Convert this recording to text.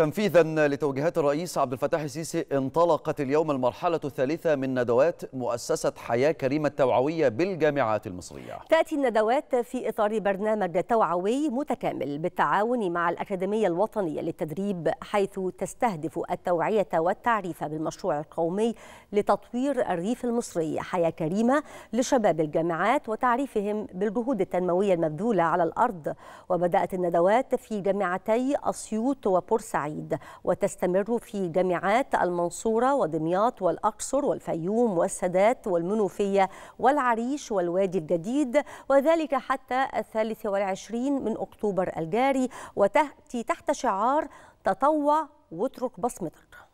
تنفيذا لتوجيهات الرئيس عبد الفتاح السيسي انطلقت اليوم المرحلة الثالثة من ندوات مؤسسة حياة كريمة التوعوية بالجامعات المصرية تأتي الندوات في إطار برنامج توعوي متكامل بالتعاون مع الأكاديمية الوطنية للتدريب حيث تستهدف التوعية والتعريف بالمشروع القومي لتطوير الريف المصري حياة كريمة لشباب الجامعات وتعريفهم بالجهود التنموية المبذولة على الأرض وبدأت الندوات في جامعتي أسيوط وبورسعيد الصعيد وتستمر في جامعات المنصورة ودمياط والأقصر والفيوم والسادات والمنوفية والعريش والوادي الجديد وذلك حتى الثالث والعشرين من أكتوبر الجاري وتأتي تحت شعار تطوع واترك بصمتك